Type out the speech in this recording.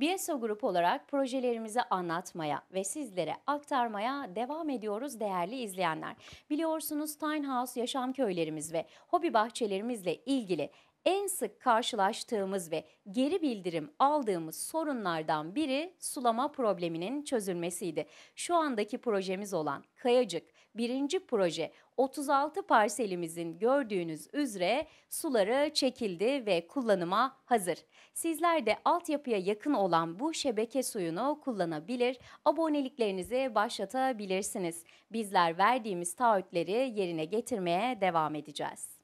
BSO Grup olarak projelerimizi anlatmaya ve sizlere aktarmaya devam ediyoruz değerli izleyenler. Biliyorsunuz Tiny House yaşam köylerimiz ve hobi bahçelerimizle ilgili en sık karşılaştığımız ve geri bildirim aldığımız sorunlardan biri sulama probleminin çözülmesiydi. Şu andaki projemiz olan Kayacık birinci proje 36 parselimizin gördüğünüz üzere suları çekildi ve kullanıma hazır. Sizler de altyapıya yakın olan bu şebeke suyunu kullanabilir, aboneliklerinizi başlatabilirsiniz. Bizler verdiğimiz taahhütleri yerine getirmeye devam edeceğiz.